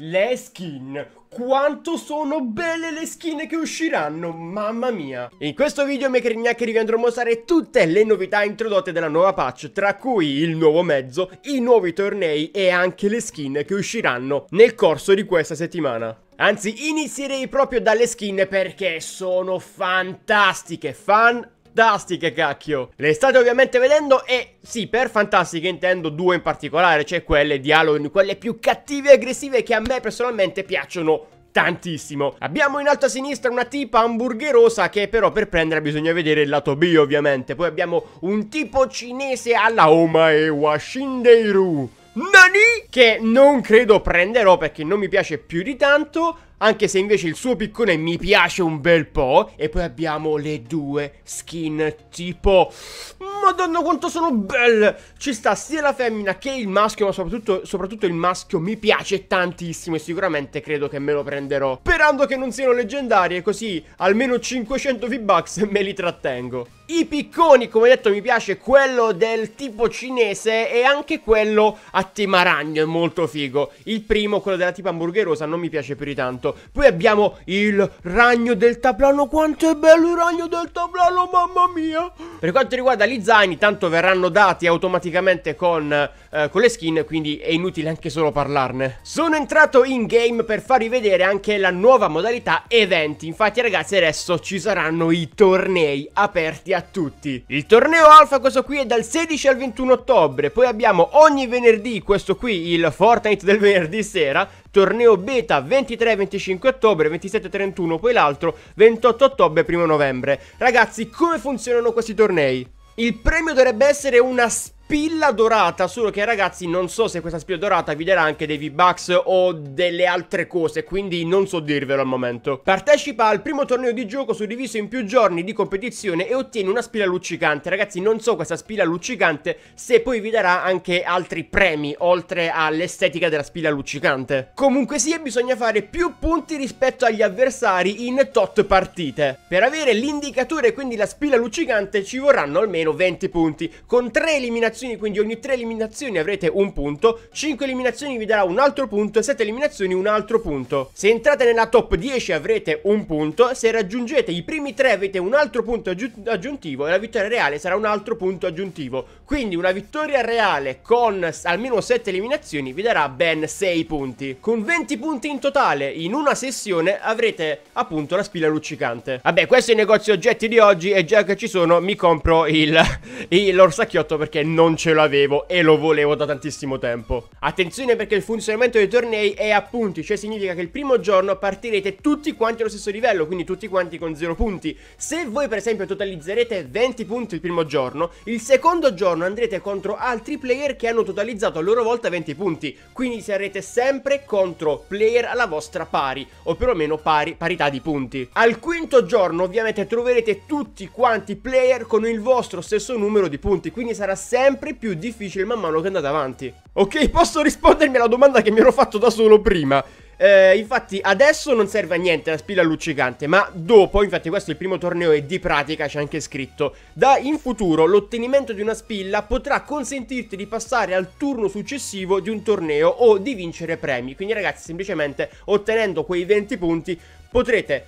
Le skin! Quanto sono belle le skin che usciranno, mamma mia! In questo video Makerignac vi andrò a mostrare tutte le novità introdotte dalla nuova patch, tra cui il nuovo mezzo, i nuovi tornei e anche le skin che usciranno nel corso di questa settimana. Anzi, inizierei proprio dalle skin perché sono fantastiche, fan fantastiche, cacchio! Le state ovviamente vedendo e sì, per fantastiche intendo due in particolare, cioè quelle di Halloween, quelle più cattive e aggressive che a me personalmente piacciono tantissimo. Abbiamo in alto a sinistra una tipa hamburgerosa che però per prendere bisogna vedere il lato B ovviamente. Poi abbiamo un tipo cinese alla Omae Washindeiru. Nani? Che non credo prenderò perché non mi piace più di tanto anche se invece il suo piccone mi piace un bel po'. E poi abbiamo le due skin tipo... Madonna quanto sono belle! Ci sta sia la femmina che il maschio, ma soprattutto, soprattutto il maschio mi piace tantissimo e sicuramente credo che me lo prenderò. Sperando che non siano leggendarie, così almeno 500 V-Bucks me li trattengo. I picconi, come detto, mi piace quello del tipo cinese e anche quello a tema ragno, è molto figo. Il primo, quello della tipo hamburgerosa, non mi piace più di tanto. Poi abbiamo il ragno del tablano, quanto è bello il ragno del tablano, mamma mia! Per quanto riguarda gli zaini, tanto verranno dati automaticamente con, eh, con le skin, quindi è inutile anche solo parlarne. Sono entrato in game per farvi vedere anche la nuova modalità eventi. Infatti, ragazzi, adesso ci saranno i tornei aperti a tutti. Il torneo Alpha questo qui è dal 16 al 21 ottobre, poi abbiamo ogni venerdì questo qui, il Fortnite del venerdì sera, torneo beta 23-25 ottobre, 27-31 poi l'altro, 28 ottobre e 1 novembre. Ragazzi, come funzionano questi tornei? Il premio dovrebbe essere una spada spilla dorata, solo che ragazzi non so se questa spilla dorata vi darà anche dei V-Bucks o delle altre cose, quindi non so dirvelo al momento. Partecipa al primo torneo di gioco suddiviso in più giorni di competizione e ottiene una spilla luccicante. Ragazzi non so questa spilla luccicante se poi vi darà anche altri premi, oltre all'estetica della spilla luccicante. Comunque sia bisogna fare più punti rispetto agli avversari in tot partite. Per avere l'indicatore quindi la spilla luccicante ci vorranno almeno 20 punti, con 3 eliminazioni eliminazioni, quindi ogni 3 eliminazioni avrete un punto, 5 eliminazioni vi darà un altro punto, 7 eliminazioni un altro punto. Se entrate nella top 10 avrete un punto, se raggiungete i primi 3 avete un altro punto aggiuntivo e la vittoria reale sarà un altro punto aggiuntivo. Quindi una vittoria reale con almeno 7 eliminazioni vi darà ben 6 punti. Con 20 punti in totale in una sessione avrete appunto la spilla luccicante. Vabbè, questo è il negozio oggetti di oggi e già che ci sono mi compro l'orsacchiotto perché non non ce l'avevo e lo volevo da tantissimo tempo. Attenzione perché il funzionamento dei tornei è a punti, cioè significa che il primo giorno partirete tutti quanti allo stesso livello, quindi tutti quanti con 0 punti. Se voi per esempio totalizzerete 20 punti il primo giorno, il secondo giorno andrete contro altri player che hanno totalizzato a loro volta 20 punti, quindi sarete sempre contro player alla vostra pari, o perlomeno pari, parità di punti. Al quinto giorno ovviamente troverete tutti quanti player con il vostro stesso numero di punti, quindi sarà sempre sempre più difficile man mano che andate avanti. Ok, posso rispondermi alla domanda che mi ero fatto da solo prima. Eh, infatti adesso non serve a niente la spilla luccicante, ma dopo, infatti questo è il primo torneo e di pratica c'è anche scritto, da in futuro l'ottenimento di una spilla potrà consentirti di passare al turno successivo di un torneo o di vincere premi. Quindi ragazzi, semplicemente ottenendo quei 20 punti potrete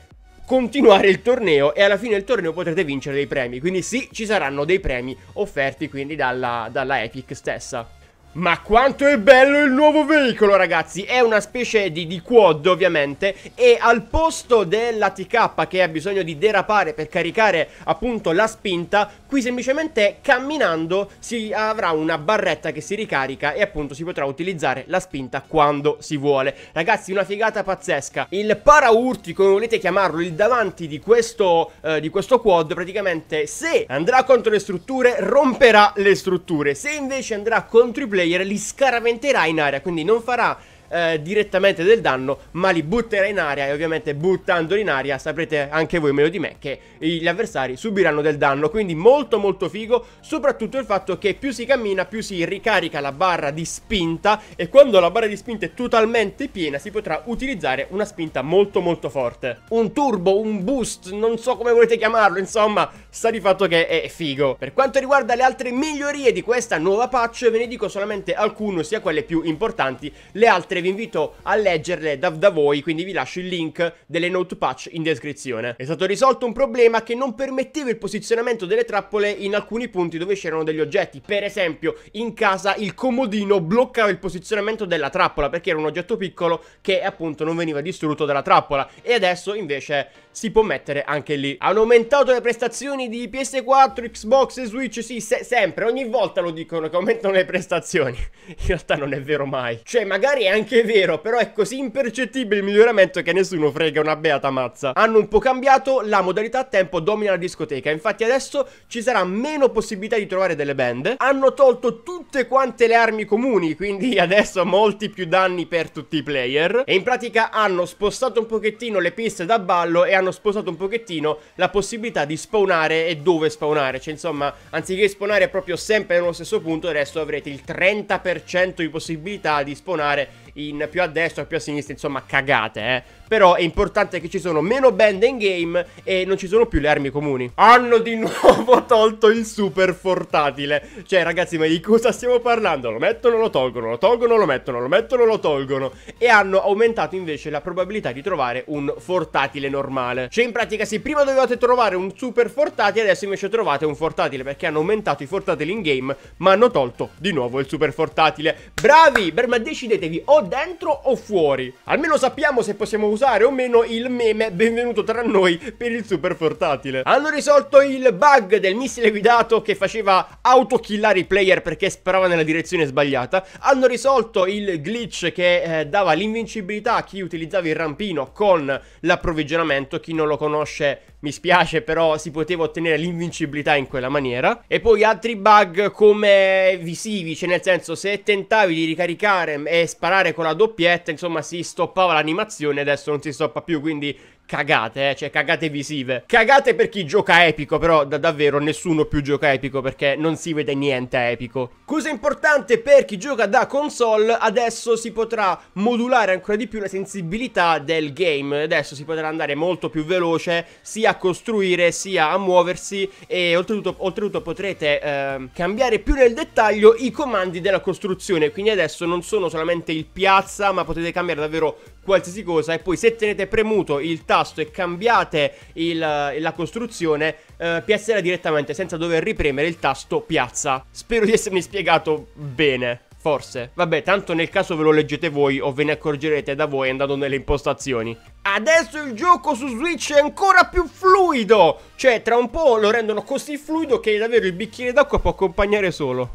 continuare il torneo e alla fine del torneo potrete vincere dei premi. Quindi sì, ci saranno dei premi offerti quindi dalla, dalla Epic stessa. Ma quanto è bello il nuovo veicolo ragazzi, è una specie di, di, quad ovviamente e al posto della TK che ha bisogno di derapare per caricare appunto la spinta Qui semplicemente camminando si avrà una barretta che si ricarica e appunto si potrà utilizzare la spinta quando si vuole Ragazzi una figata pazzesca Il paraurti come volete chiamarlo, il davanti di questo, eh, di questo quad praticamente se andrà contro le strutture romperà le strutture Se invece andrà contro i play player li scaraventerà in aria, quindi non farà eh, direttamente del danno, ma li butterà in aria e ovviamente buttandoli in aria saprete anche voi meno di me che gli avversari subiranno del danno, quindi molto molto figo, soprattutto il fatto che più si cammina più si ricarica la barra di spinta e quando la barra di spinta è totalmente piena si potrà utilizzare una spinta molto molto forte. Un turbo, un boost, non so come volete chiamarlo, insomma, sta di fatto che è figo. Per quanto riguarda le altre migliorie di questa nuova patch ve ne dico solamente alcune, sia quelle più importanti, le altre vi invito a leggerle da, da voi, quindi vi lascio il link delle note patch in descrizione. È stato risolto un problema che non permetteva il posizionamento delle trappole in alcuni punti dove c'erano degli oggetti, per esempio in casa il comodino bloccava il posizionamento della trappola perché era un oggetto piccolo che appunto non veniva distrutto dalla trappola e adesso invece si può mettere anche lì. Hanno aumentato le prestazioni di PS4, Xbox e Switch, sì, se sempre, ogni volta lo dicono che aumentano le prestazioni. In realtà non è vero mai. Cioè, magari è anche vero, però è così impercettibile il miglioramento che nessuno frega una beata mazza. Hanno un po' cambiato la modalità tempo domina la discoteca, infatti adesso ci sarà meno possibilità di trovare delle band. Hanno tolto tutte quante le armi comuni, quindi adesso molti più danni per tutti i player. E in pratica hanno spostato un pochettino le piste da ballo e hanno hanno sposato un pochettino la possibilità di spawnare e dove spawnare. Cioè, insomma, anziché spawnare proprio sempre nello stesso punto, adesso avrete il 30% di possibilità di spawnare in più a destra o più a sinistra, insomma, cagate, eh. Però è importante che ci sono meno band in game e non ci sono più le armi comuni. Hanno di nuovo tolto il super portatile. Cioè, ragazzi, ma di cosa stiamo parlando? Lo mettono, lo tolgono, lo tolgono, lo mettono, lo mettono, lo tolgono. E hanno aumentato invece la probabilità di trovare un portatile normale normale Cioè in pratica sì, prima dovevate trovare un super fortatile, Adesso invece trovate un fortatile, Perché hanno aumentato i portatili in game Ma hanno tolto di nuovo il super fortatile. Bravi, ma decidetevi o dentro o fuori Almeno sappiamo se possiamo usare o meno il meme Benvenuto tra noi per il super fortatile. Hanno risolto il bug del missile guidato Che faceva autokillare i player perché sparava nella direzione sbagliata Hanno risolto il glitch che eh, dava l'invincibilità a chi utilizzava il rampino con l'approvvigionamento chi non lo conosce mi spiace però si poteva ottenere l'invincibilità in quella maniera e poi altri bug come visivi cioè nel senso se tentavi di ricaricare e sparare con la doppietta insomma si stoppava l'animazione adesso non si stoppa più quindi cagate, eh, cioè cagate visive. Cagate per chi gioca epico, però da davvero nessuno più gioca epico perché non si vede niente epico. Cosa importante per chi gioca da console, adesso si potrà modulare ancora di più la sensibilità del game, adesso si potrà andare molto più veloce sia a costruire sia a muoversi e oltretutto, oltretutto potrete eh, cambiare più nel dettaglio i comandi della costruzione, quindi adesso non sono solamente il piazza ma potete cambiare davvero qualsiasi cosa e poi se tenete premuto il tasto e cambiate il, la costruzione eh, piazzerà direttamente senza dover ripremere il tasto piazza. Spero di essermi spiegato bene. Forse. Vabbè, tanto nel caso ve lo leggete voi o ve ne accorgerete da voi andando nelle impostazioni. Adesso il gioco su Switch è ancora più fluido! Cioè, tra un po' lo rendono così fluido che davvero il bicchiere d'acqua può accompagnare solo.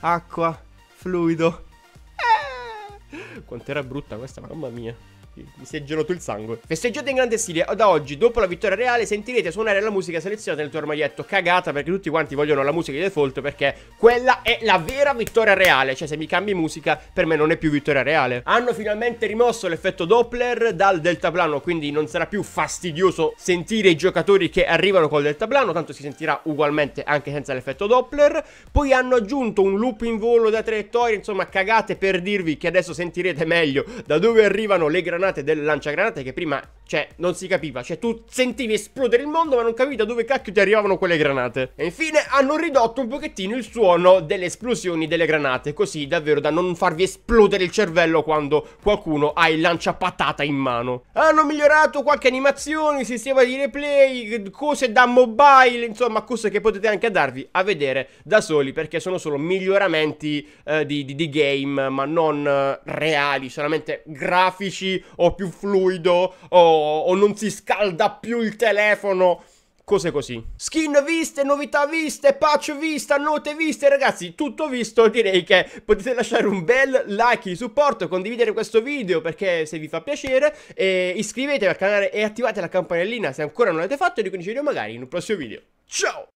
Acqua, fluido. Quanto era brutta questa, mamma mia mi si è tu il sangue. Festeggiate in grande stile. Da oggi, dopo la vittoria reale, sentirete suonare la musica selezionata nel tuo armadietto. Cagata perché tutti quanti vogliono la musica di default perché quella è la vera vittoria reale. Cioè, se mi cambi musica, per me non è più vittoria reale. Hanno finalmente rimosso l'effetto Doppler dal deltaplano, quindi non sarà più fastidioso sentire i giocatori che arrivano col deltaplano, tanto si sentirà ugualmente anche senza l'effetto Doppler. Poi hanno aggiunto un loop in volo da traiettoria, insomma, cagate per dirvi che adesso sentirete meglio da dove arrivano le granate granate del lanciagranate che prima, cioè, non si capiva. Cioè, tu sentivi esplodere il mondo ma non capivi da dove cacchio ti arrivavano quelle granate. E infine hanno ridotto un pochettino il suono delle esplosioni delle granate, così davvero da non farvi esplodere il cervello quando qualcuno ha il lanciapatata in mano. Hanno migliorato qualche animazione, sistema di replay, cose da mobile, insomma, cose che potete anche andarvi a vedere da soli perché sono solo miglioramenti eh, di, di, di game ma non eh, reali, solamente grafici o più fluido, o, o non si scalda più il telefono cose così. Skin viste, novità viste, patch vista, note viste, ragazzi, tutto visto, direi che potete lasciare un bel like di supporto, condividere questo video perché se vi fa piacere, e iscrivetevi al canale e attivate la campanellina se ancora non l'avete fatto e riconosceremo magari in un prossimo video. Ciao!